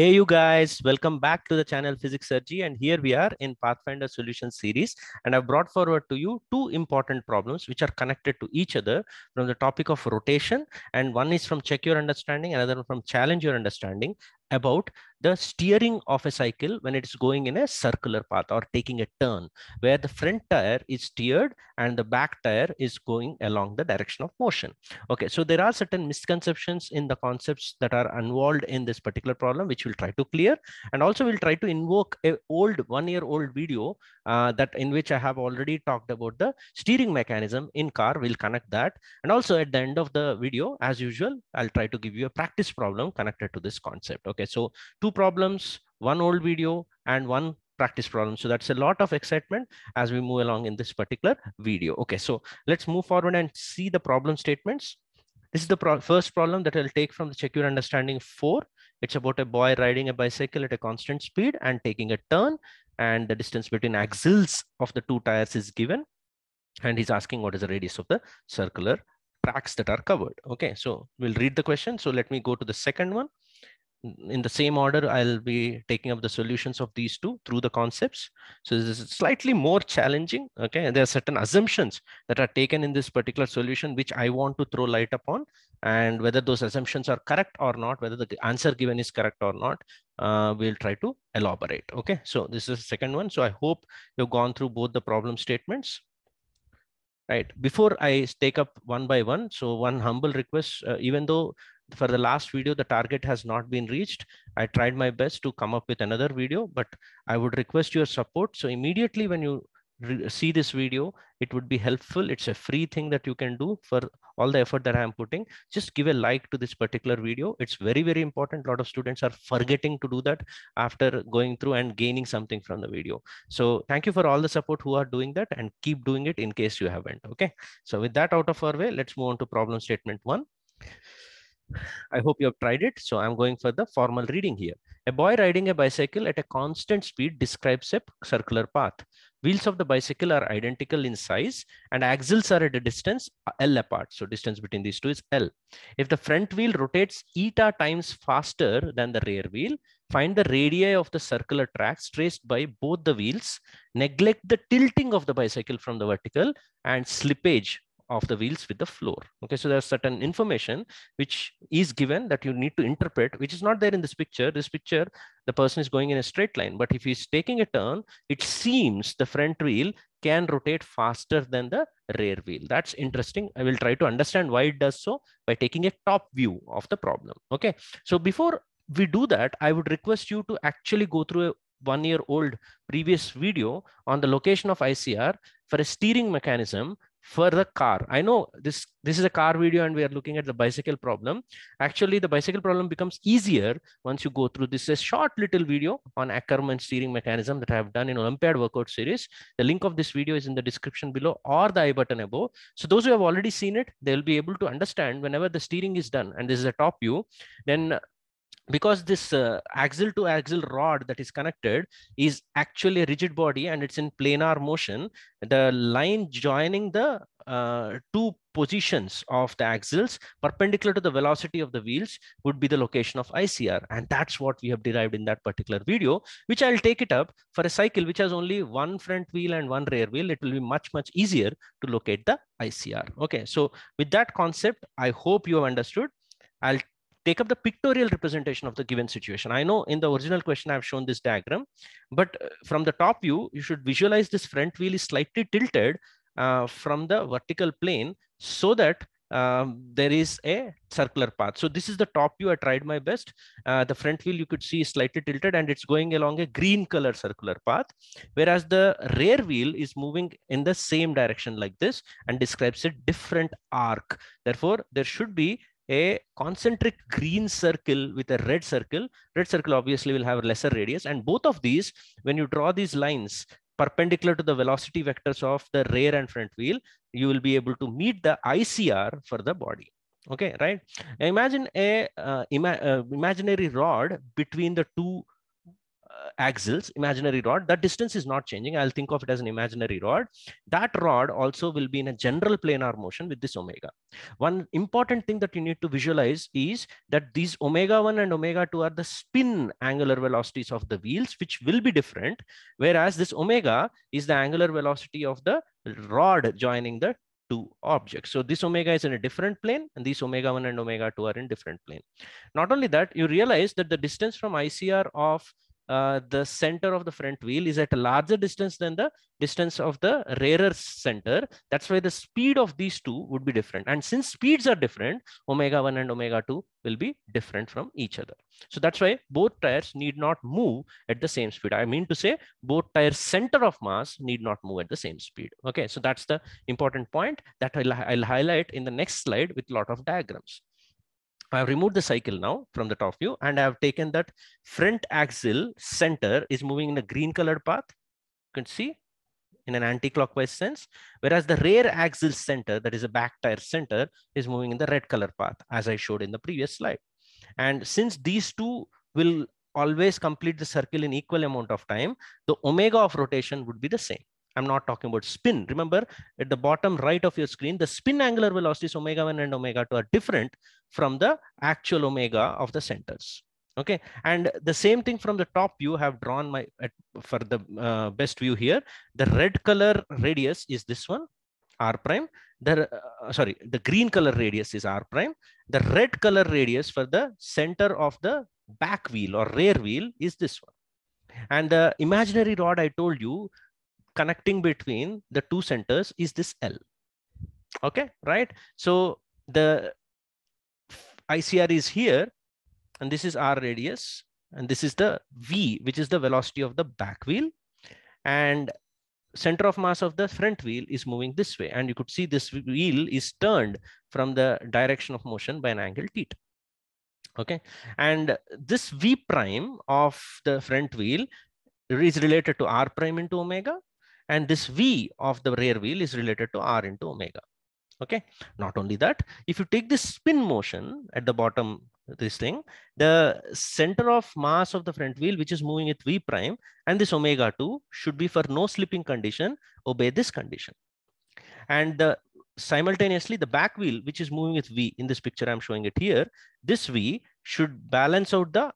Hey you guys, welcome back to the channel Physics Surgery and here we are in Pathfinder solution series and I've brought forward to you two important problems which are connected to each other from the topic of rotation and one is from check your understanding another one from challenge your understanding about the steering of a cycle when it's going in a circular path or taking a turn where the front tire is steered and the back tire is going along the direction of motion. Okay, so there are certain misconceptions in the concepts that are involved in this particular problem, which we'll try to clear. And also we'll try to invoke a old one year old video uh, that in which I have already talked about the steering mechanism in car. We'll connect that. And also at the end of the video, as usual, I'll try to give you a practice problem connected to this concept. Okay, so two problems, one old video and one practice problem. So that's a lot of excitement as we move along in this particular video. Okay, so let's move forward and see the problem statements. This is the pro first problem that I'll take from the Check Your Understanding 4. It's about a boy riding a bicycle at a constant speed and taking a turn and the distance between axles of the two tires is given. And he's asking what is the radius of the circular tracks that are covered. Okay, so we'll read the question. So let me go to the second one in the same order, I'll be taking up the solutions of these two through the concepts. So this is slightly more challenging. Okay, and there are certain assumptions that are taken in this particular solution, which I want to throw light upon, and whether those assumptions are correct or not, whether the answer given is correct or not, uh, we'll try to elaborate. Okay, so this is the second one. So I hope you've gone through both the problem statements right before i take up one by one so one humble request uh, even though for the last video, the target has not been reached. I tried my best to come up with another video, but I would request your support. So immediately when you see this video, it would be helpful. It's a free thing that you can do for all the effort that I am putting. Just give a like to this particular video. It's very, very important. A lot of students are forgetting to do that after going through and gaining something from the video. So thank you for all the support who are doing that and keep doing it in case you haven't. Okay. So with that out of our way, let's move on to problem statement one. I hope you have tried it. So I'm going for the formal reading here. A boy riding a bicycle at a constant speed describes a circular path. Wheels of the bicycle are identical in size and axles are at a distance uh, L apart. So distance between these two is L. If the front wheel rotates eta times faster than the rear wheel, find the radii of the circular tracks traced by both the wheels, neglect the tilting of the bicycle from the vertical and slippage of the wheels with the floor. Okay, so there's certain information which is given that you need to interpret, which is not there in this picture. This picture, the person is going in a straight line, but if he's taking a turn, it seems the front wheel can rotate faster than the rear wheel. That's interesting. I will try to understand why it does so by taking a top view of the problem. Okay, so before we do that, I would request you to actually go through a one year old previous video on the location of ICR for a steering mechanism for the car. I know this, this is a car video and we are looking at the bicycle problem. Actually, the bicycle problem becomes easier once you go through this a short little video on Ackerman steering mechanism that I have done in Olympiad workout series. The link of this video is in the description below or the I button above. So those who have already seen it, they'll be able to understand whenever the steering is done and this is a top view, then because this uh, axle to axle rod that is connected is actually a rigid body and it's in planar motion the line joining the uh, two positions of the axles perpendicular to the velocity of the wheels would be the location of ICR. And that's what we have derived in that particular video, which I'll take it up for a cycle which has only one front wheel and one rear wheel. It will be much, much easier to locate the ICR. Okay, so with that concept, I hope you have understood. I'll take up the pictorial representation of the given situation. I know in the original question, I've shown this diagram, but uh, from the top view, you should visualize this front wheel is slightly tilted uh, from the vertical plane so that um, there is a circular path. So this is the top view. I tried my best. Uh, the front wheel you could see is slightly tilted and it's going along a green color circular path, whereas the rear wheel is moving in the same direction like this and describes a different arc. Therefore, there should be a concentric green circle with a red circle. Red circle obviously will have lesser radius. And both of these, when you draw these lines perpendicular to the velocity vectors of the rear and front wheel, you will be able to meet the ICR for the body. Okay, right? Imagine a uh, ima uh, imaginary rod between the two uh, axles, imaginary rod, that distance is not changing. I'll think of it as an imaginary rod. That rod also will be in a general planar motion with this omega. One important thing that you need to visualize is that these omega 1 and omega 2 are the spin angular velocities of the wheels, which will be different, whereas this omega is the angular velocity of the rod joining the two objects. So this omega is in a different plane and these omega 1 and omega 2 are in different plane. Not only that, you realize that the distance from ICR of uh, the center of the front wheel is at a larger distance than the distance of the rarer center. That's why the speed of these two would be different. And since speeds are different, omega 1 and omega 2 will be different from each other. So that's why both tires need not move at the same speed. I mean to say both tire center of mass need not move at the same speed. Okay, so that's the important point that I'll, I'll highlight in the next slide with lot of diagrams. I've removed the cycle now from the top view and I've taken that front axle center is moving in a green colored path. You can see in an anti-clockwise sense, whereas the rear axle center, that is a back tire center, is moving in the red color path, as I showed in the previous slide. And since these two will always complete the circle in equal amount of time, the omega of rotation would be the same. I'm not talking about spin. Remember, at the bottom right of your screen, the spin angular velocities omega 1 and omega 2 are different, from the actual omega of the centers okay and the same thing from the top view have drawn my for the uh, best view here the red color radius is this one r prime the uh, sorry the green color radius is r prime the red color radius for the center of the back wheel or rear wheel is this one and the imaginary rod i told you connecting between the two centers is this l okay right so the ICR is here, and this is R radius, and this is the V, which is the velocity of the back wheel. And center of mass of the front wheel is moving this way. And you could see this wheel is turned from the direction of motion by an angle theta. Okay. And this V prime of the front wheel is related to R prime into omega. And this V of the rear wheel is related to R into omega okay not only that if you take this spin motion at the bottom this thing the center of mass of the front wheel which is moving at v prime and this omega 2 should be for no slipping condition obey this condition and the uh, simultaneously the back wheel which is moving with v in this picture i'm showing it here this v should balance out the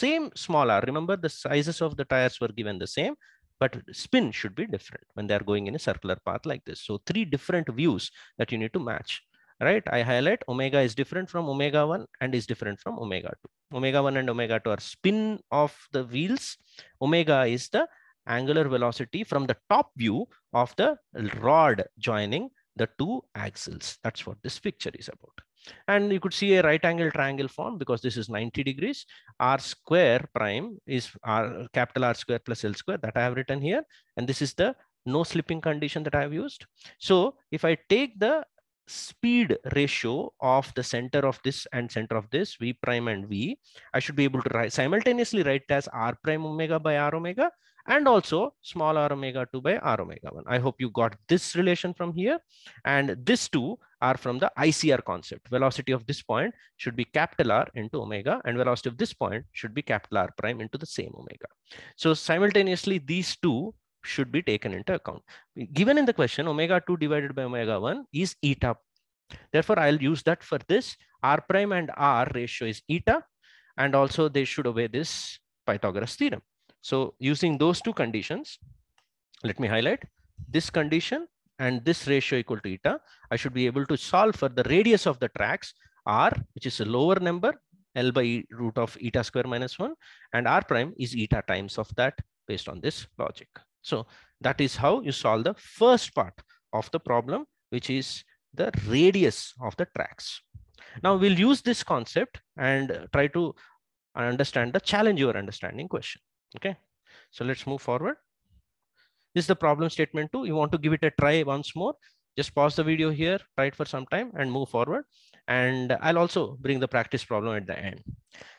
same small r remember the sizes of the tires were given the same but spin should be different when they're going in a circular path like this. So three different views that you need to match, right? I highlight omega is different from omega 1 and is different from omega 2. Omega 1 and omega 2 are spin of the wheels. Omega is the angular velocity from the top view of the rod joining the two axles. That's what this picture is about. And you could see a right angle triangle form because this is 90 degrees. R square prime is R capital R square plus L square that I have written here. And this is the no slipping condition that I have used. So if I take the speed ratio of the center of this and center of this v prime and v i should be able to write simultaneously write as r prime omega by r omega and also small r omega 2 by r omega 1 i hope you got this relation from here and this two are from the ICR concept. Velocity of this point should be capital R into omega and velocity of this point should be capital R prime into the same omega. So simultaneously, these two should be taken into account. Given in the question, omega 2 divided by omega 1 is eta. Therefore, I'll use that for this. R prime and R ratio is eta. And also they should obey this Pythagoras theorem. So using those two conditions, let me highlight this condition and this ratio equal to eta, I should be able to solve for the radius of the tracks r, which is a lower number, L by root of eta square minus one, and r prime is eta times of that based on this logic. So that is how you solve the first part of the problem, which is the radius of the tracks. Now we'll use this concept and try to understand the challenge are understanding question. Okay, so let's move forward. This is the problem statement two. You want to give it a try once more. Just pause the video here, try it for some time and move forward. And I'll also bring the practice problem at the end.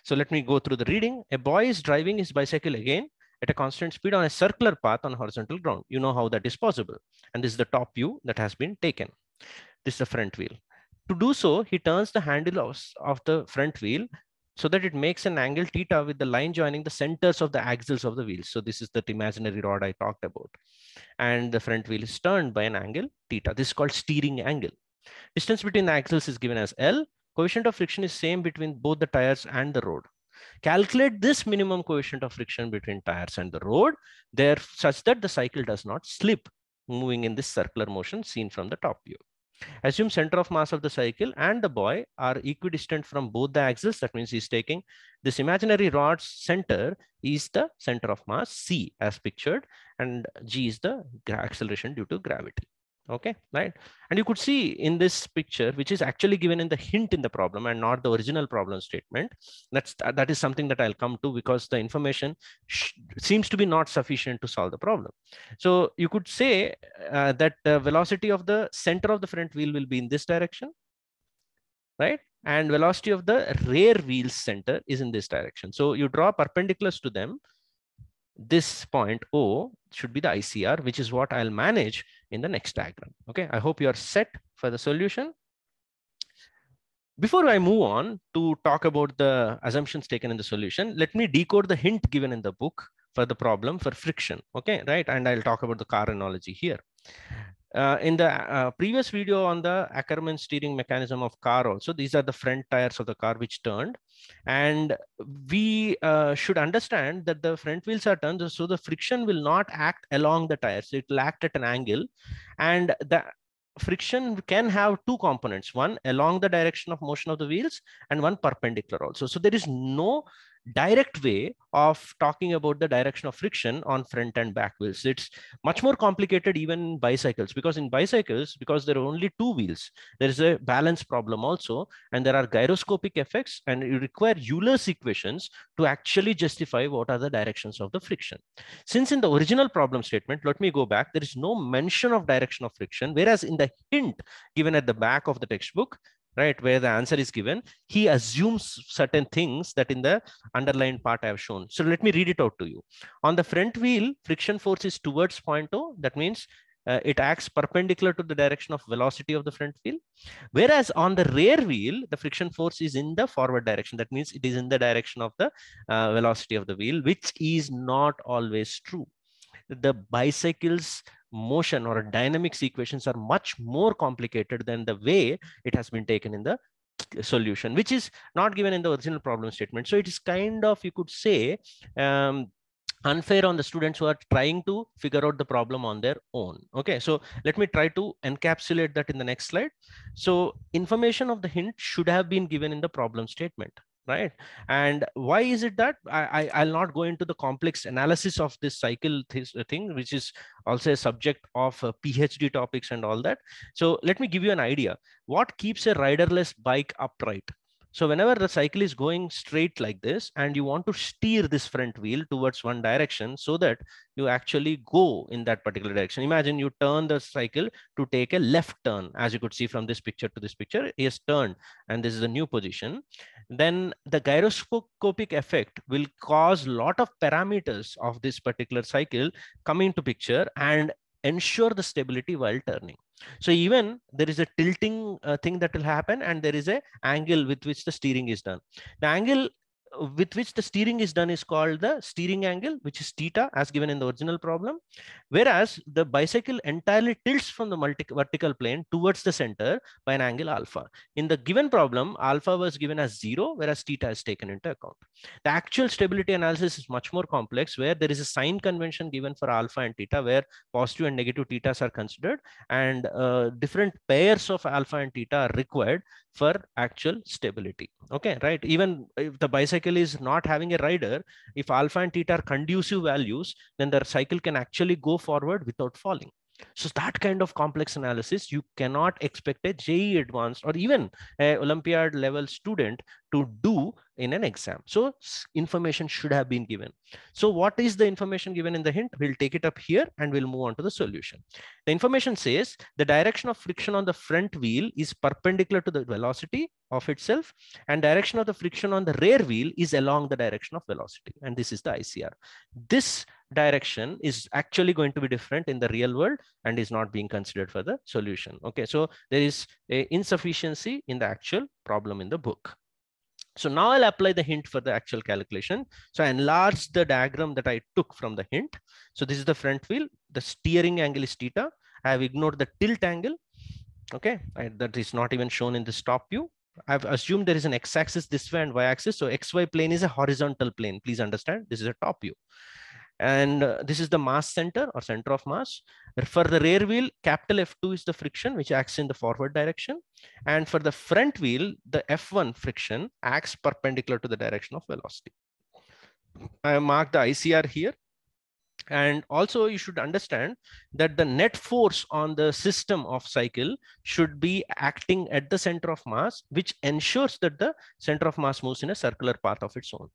So let me go through the reading. A boy is driving his bicycle again at a constant speed on a circular path on horizontal ground. You know how that is possible. And this is the top view that has been taken. This is the front wheel. To do so, he turns the handle of, of the front wheel so that it makes an angle theta with the line joining the centers of the axles of the wheels. So this is the imaginary rod I talked about. And the front wheel is turned by an angle theta. This is called steering angle. Distance between the axles is given as L. Coefficient of friction is same between both the tires and the road. Calculate this minimum coefficient of friction between tires and the road there such that the cycle does not slip moving in this circular motion seen from the top view. Assume center of mass of the cycle and the boy are equidistant from both the axes. That means he's taking this imaginary rod's center is the center of mass C as pictured and G is the acceleration due to gravity okay right and you could see in this picture which is actually given in the hint in the problem and not the original problem statement that's that is something that i'll come to because the information seems to be not sufficient to solve the problem so you could say uh, that the velocity of the center of the front wheel will be in this direction right and velocity of the rear wheel center is in this direction so you draw perpendiculars to them this point O should be the ICR, which is what I'll manage in the next diagram. Okay, I hope you are set for the solution. Before I move on to talk about the assumptions taken in the solution, let me decode the hint given in the book for the problem for friction. Okay, right. And I'll talk about the car analogy here. Uh, in the uh, previous video on the Ackerman steering mechanism of car also, these are the front tires of the car which turned. And we uh, should understand that the front wheels are turned, so the friction will not act along the tires. It will act at an angle. And the friction can have two components, one along the direction of motion of the wheels and one perpendicular also. So there is no direct way of talking about the direction of friction on front and back wheels. It's much more complicated even bicycles because in bicycles, because there are only two wheels, there is a balance problem also, and there are gyroscopic effects and you require Euler's equations to actually justify what are the directions of the friction. Since in the original problem statement, let me go back, there is no mention of direction of friction, whereas in the hint given at the back of the textbook, right where the answer is given he assumes certain things that in the underlined part i have shown so let me read it out to you on the front wheel friction force is towards point o that means uh, it acts perpendicular to the direction of velocity of the front wheel whereas on the rear wheel the friction force is in the forward direction that means it is in the direction of the uh, velocity of the wheel which is not always true the bicycles motion or dynamics equations are much more complicated than the way it has been taken in the solution, which is not given in the original problem statement. So it is kind of, you could say, um, unfair on the students who are trying to figure out the problem on their own. Okay, so let me try to encapsulate that in the next slide. So information of the hint should have been given in the problem statement right and why is it that i, I will not go into the complex analysis of this cycle this uh, thing which is also a subject of uh, phd topics and all that so let me give you an idea what keeps a riderless bike upright so whenever the cycle is going straight like this and you want to steer this front wheel towards one direction so that you actually go in that particular direction. Imagine you turn the cycle to take a left turn. As you could see from this picture to this picture, has turned and this is a new position. Then the gyroscopic effect will cause lot of parameters of this particular cycle coming to picture and ensure the stability while turning. So even there is a tilting uh, thing that will happen and there is a angle with which the steering is done. The angle with which the steering is done is called the steering angle, which is theta as given in the original problem. Whereas the bicycle entirely tilts from the multi vertical plane towards the center by an angle alpha. In the given problem, alpha was given as zero, whereas theta is taken into account. The actual stability analysis is much more complex where there is a sign convention given for alpha and theta where positive and negative thetas are considered and uh, different pairs of alpha and theta are required for actual stability. Okay, right. Even if the bicycle cycle is not having a rider, if alpha and theta are conducive values, then the cycle can actually go forward without falling. So that kind of complex analysis, you cannot expect a JE advanced or even a Olympiad level student to do in an exam. So information should have been given. So what is the information given in the hint? We'll take it up here and we'll move on to the solution. The information says the direction of friction on the front wheel is perpendicular to the velocity of itself and direction of the friction on the rear wheel is along the direction of velocity. And this is the ICR. This direction is actually going to be different in the real world and is not being considered for the solution. Okay, so there is a insufficiency in the actual problem in the book. So now I'll apply the hint for the actual calculation. So I enlarge the diagram that I took from the hint. So this is the front wheel. The steering angle is theta. I have ignored the tilt angle. Okay, I, that is not even shown in this top view. I've assumed there is an x-axis this way and y-axis. So xy plane is a horizontal plane. Please understand, this is a top view and uh, this is the mass center or center of mass. For the rear wheel, capital F2 is the friction which acts in the forward direction. And for the front wheel, the F1 friction acts perpendicular to the direction of velocity. I mark the ICR here and also you should understand that the net force on the system of cycle should be acting at the center of mass which ensures that the center of mass moves in a circular path of its own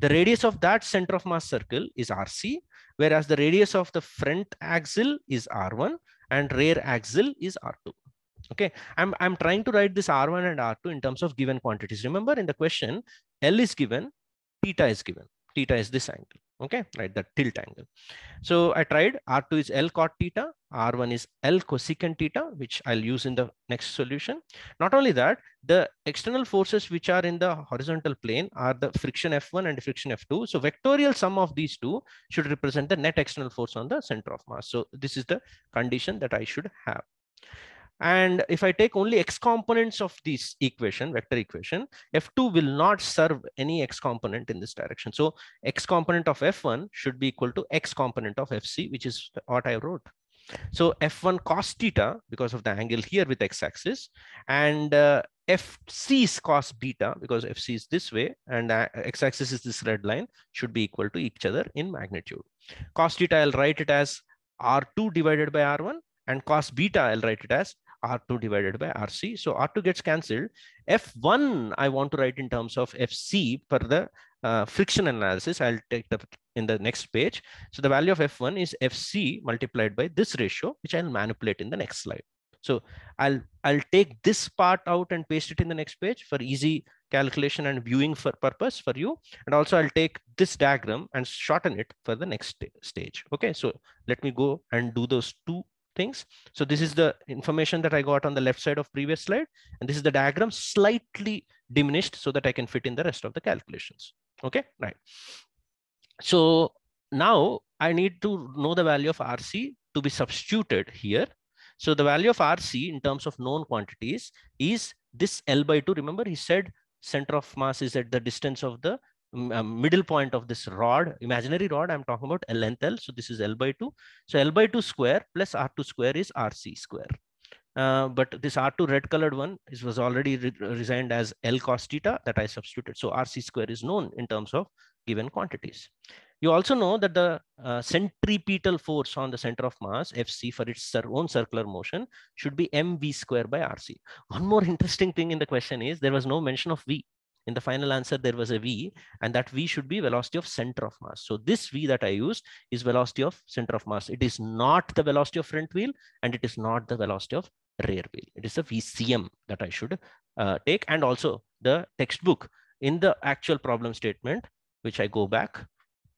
the radius of that center of mass circle is rc whereas the radius of the front axle is r1 and rear axle is r2 okay i'm i'm trying to write this r1 and r2 in terms of given quantities remember in the question l is given theta is given theta is this angle okay right the tilt angle so i tried r2 is l cot theta r1 is l cosecant theta which i'll use in the next solution not only that the external forces which are in the horizontal plane are the friction f1 and friction f2 so vectorial sum of these two should represent the net external force on the center of mass so this is the condition that i should have and if I take only x components of this equation, vector equation, f2 will not serve any x component in this direction. So x component of f1 should be equal to x component of fc, which is what I wrote. So f1 cos theta because of the angle here with x-axis and uh, fc is cos beta because fc is this way and uh, x-axis is this red line should be equal to each other in magnitude. Cos theta I'll write it as r2 divided by r1 and cos beta I'll write it as R2 divided by RC. So R2 gets cancelled. F1, I want to write in terms of FC per the uh, friction analysis. I'll take that in the next page. So the value of F1 is FC multiplied by this ratio, which I'll manipulate in the next slide. So I'll I'll take this part out and paste it in the next page for easy calculation and viewing for purpose for you. And also I'll take this diagram and shorten it for the next stage. Okay, so let me go and do those two things. So this is the information that I got on the left side of previous slide. And this is the diagram slightly diminished so that I can fit in the rest of the calculations. Okay, right. So now I need to know the value of RC to be substituted here. So the value of RC in terms of known quantities is this L by 2. Remember, he said center of mass is at the distance of the uh, middle point of this rod, imaginary rod, I'm talking about L and L. So this is L by 2. So L by 2 square plus R2 square is RC square. Uh, but this R2 red colored one is, was already re uh, resigned as L cos theta that I substituted. So RC square is known in terms of given quantities. You also know that the uh, centripetal force on the center of mass, Fc, for its own circular motion, should be mv square by rc. One more interesting thing in the question is there was no mention of v in the final answer, there was a V and that V should be velocity of center of mass. So this V that I used is velocity of center of mass. It is not the velocity of front wheel and it is not the velocity of rear wheel. It is a VCM that I should uh, take and also the textbook in the actual problem statement, which I go back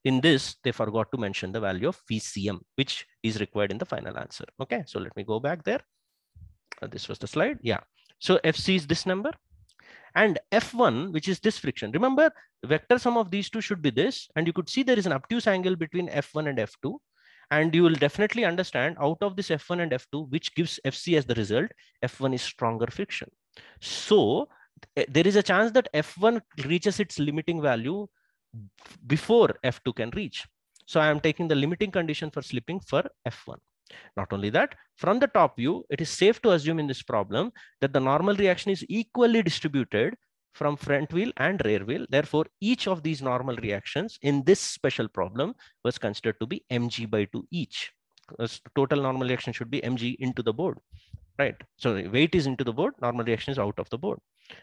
in this, they forgot to mention the value of VCM, which is required in the final answer. Okay, so let me go back there. Uh, this was the slide. Yeah. So FC is this number and F1, which is this friction. Remember, vector sum of these two should be this. And you could see there is an obtuse angle between F1 and F2. And you will definitely understand out of this F1 and F2, which gives FC as the result, F1 is stronger friction. So there is a chance that F1 reaches its limiting value before F2 can reach. So I am taking the limiting condition for slipping for F1. Not only that, from the top view, it is safe to assume in this problem that the normal reaction is equally distributed from front wheel and rear wheel. Therefore, each of these normal reactions in this special problem was considered to be mg by 2 each. Total normal reaction should be mg into the board, right? So weight is into the board, normal reaction is out of the board.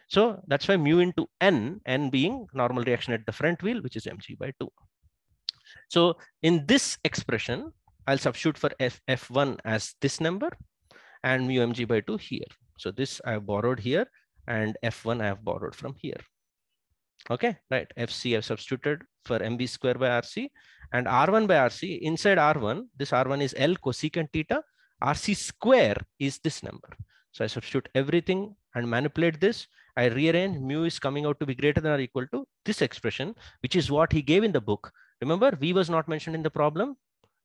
So that's why mu into n, n being normal reaction at the front wheel, which is mg by 2. So in this expression, I'll substitute for F, F1 as this number and mu mg by 2 here. So this I have borrowed here and F1 I have borrowed from here. Okay, right. FC I have substituted for mb square by RC and R1 by RC inside R1, this R1 is L cosecant theta, RC square is this number. So I substitute everything and manipulate this. I rearrange mu is coming out to be greater than or equal to this expression, which is what he gave in the book. Remember, V was not mentioned in the problem.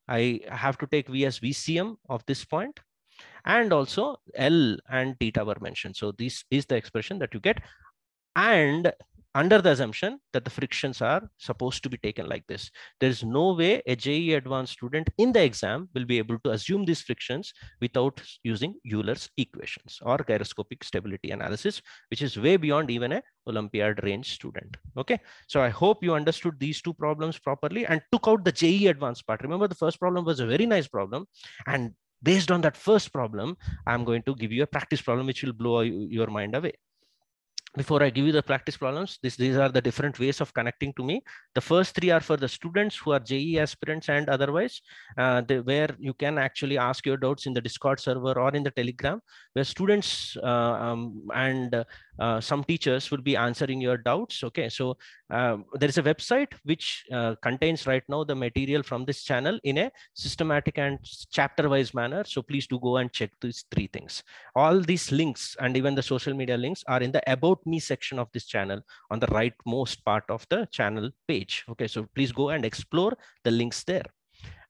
I have to take V as VCM of this point and also L and theta were mentioned. So this is the expression that you get. And under the assumption that the frictions are supposed to be taken like this. There is no way a JE advanced student in the exam will be able to assume these frictions without using Euler's equations or gyroscopic stability analysis, which is way beyond even a Olympiad range student. Okay, so I hope you understood these two problems properly and took out the JE advanced part. Remember the first problem was a very nice problem and based on that first problem, I'm going to give you a practice problem which will blow your mind away before I give you the practice problems, this, these are the different ways of connecting to me. The first three are for the students who are JE aspirants and otherwise, uh, where you can actually ask your doubts in the Discord server or in the Telegram, where students uh, um, and uh, some teachers will be answering your doubts. Okay, so um, there is a website which uh, contains right now the material from this channel in a systematic and chapter-wise manner. So please do go and check these three things. All these links and even the social media links are in the About Me section of this channel on the rightmost part of the channel page. Okay, so please go and explore the links there.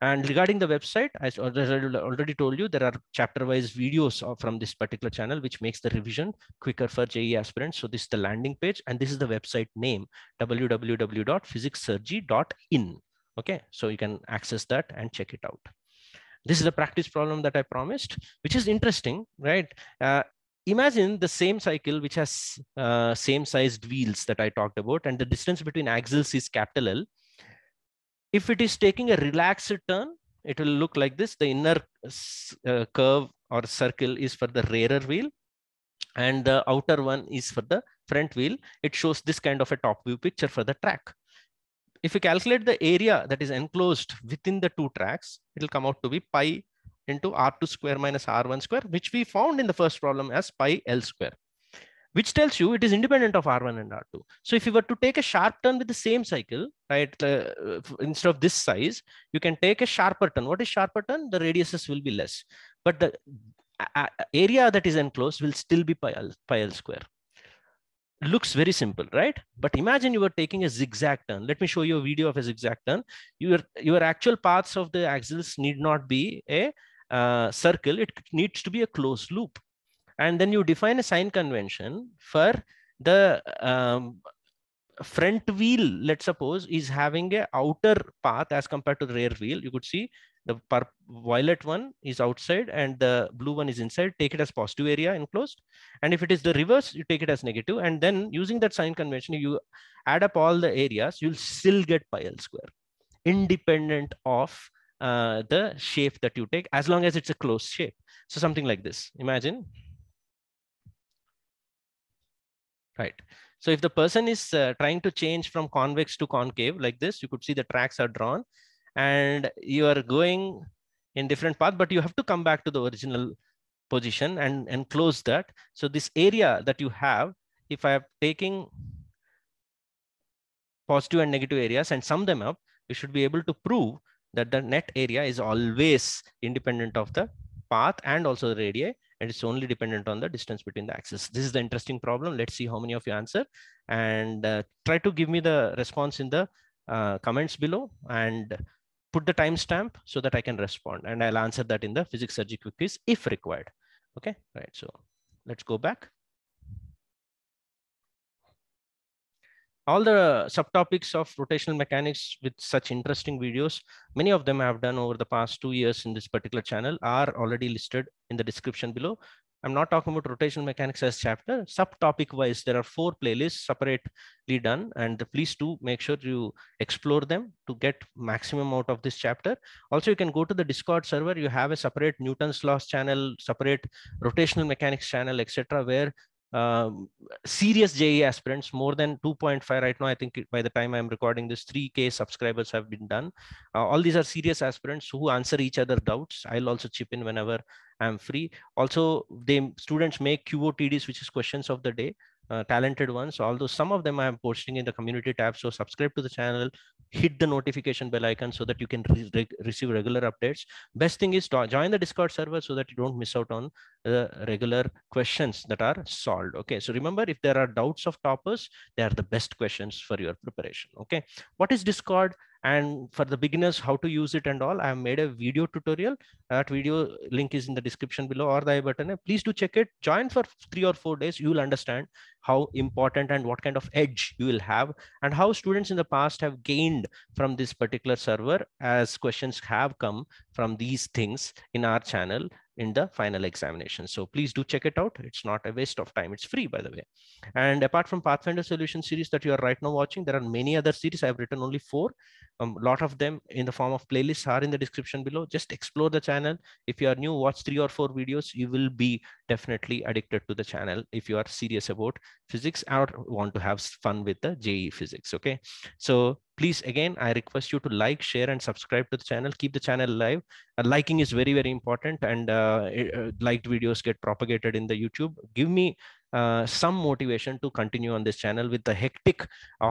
And regarding the website, as already told you, there are chapter-wise videos from this particular channel, which makes the revision quicker for JE aspirants. So this is the landing page, and this is the website name, www.physicssurgery.in. Okay, so you can access that and check it out. This is the practice problem that I promised, which is interesting, right? Uh, imagine the same cycle which has uh, same sized wheels that I talked about and the distance between axles is capital L if it is taking a relaxed turn, it will look like this. The inner uh, uh curve or circle is for the rear wheel and the outer one is for the front wheel. It shows this kind of a top view picture for the track. If you calculate the area that is enclosed within the two tracks, it will come out to be pi into r2 square minus r1 square, which we found in the first problem as pi l square which tells you it is independent of R1 and R2. So if you were to take a sharp turn with the same cycle, right, uh, instead of this size, you can take a sharper turn. What is sharper turn? The radiuses will be less, but the uh, area that is enclosed will still be pi L, pi L square. Looks very simple, right? But imagine you were taking a zigzag turn. Let me show you a video of a zigzag turn. Your, your actual paths of the axles need not be a uh, circle. It needs to be a closed loop and then you define a sign convention for the um, front wheel let's suppose is having a outer path as compared to the rear wheel you could see the violet one is outside and the blue one is inside take it as positive area enclosed and if it is the reverse you take it as negative and then using that sign convention you add up all the areas you'll still get pi l square independent of uh, the shape that you take as long as it's a closed shape so something like this imagine right? So if the person is uh, trying to change from convex to concave like this, you could see the tracks are drawn and you are going in different path, but you have to come back to the original position and, and close that. So this area that you have, if I am taking positive and negative areas and sum them up, you should be able to prove that the net area is always independent of the path and also the radii and it's only dependent on the distance between the axes. This is the interesting problem. Let's see how many of you answer and uh, try to give me the response in the uh, comments below and put the timestamp so that I can respond. And I'll answer that in the physics surgical quiz if required. Okay, right. So let's go back. all the subtopics of rotational mechanics with such interesting videos, many of them I have done over the past two years in this particular channel are already listed in the description below. I'm not talking about rotational mechanics as chapter, subtopic wise, there are four playlists separately done and please do make sure you explore them to get maximum out of this chapter. Also, you can go to the discord server. You have a separate Newton's laws channel, separate rotational mechanics channel, etc. where um, serious JE aspirants, more than 2.5 right now. I think by the time I'm recording this, 3K subscribers have been done. Uh, all these are serious aspirants who answer each other doubts. I'll also chip in whenever I'm free. Also, they students make QOTDs, which is questions of the day. Uh, talented ones, although some of them I am posting in the community tab. So subscribe to the channel, hit the notification bell icon so that you can re re receive regular updates. Best thing is to join the Discord server so that you don't miss out on the regular questions that are solved. Okay, so remember if there are doubts of toppers, they are the best questions for your preparation. Okay, what is Discord? and for the beginners how to use it and all i have made a video tutorial that video link is in the description below or the i button please do check it join for three or four days you'll understand how important and what kind of edge you will have and how students in the past have gained from this particular server as questions have come from these things in our channel in the final examination. So please do check it out. It's not a waste of time. It's free, by the way. And apart from Pathfinder solution series that you are right now watching, there are many other series. I've written only four. A um, lot of them in the form of playlists are in the description below. Just explore the channel. If you are new, watch three or four videos. You will be definitely addicted to the channel if you are serious about physics or want to have fun with the JE physics. Okay. So please, again, I request you to like, share, and subscribe to the channel. Keep the channel alive. Uh, liking is very, very important. And uh, uh, liked videos get propagated in the YouTube. Give me uh, some motivation to continue on this channel with the hectic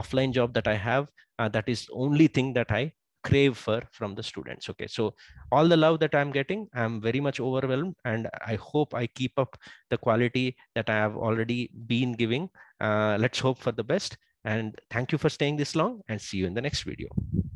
offline job that I have. Uh, that is only thing that I crave for from the students okay so all the love that i'm getting i'm very much overwhelmed and i hope i keep up the quality that i have already been giving uh, let's hope for the best and thank you for staying this long and see you in the next video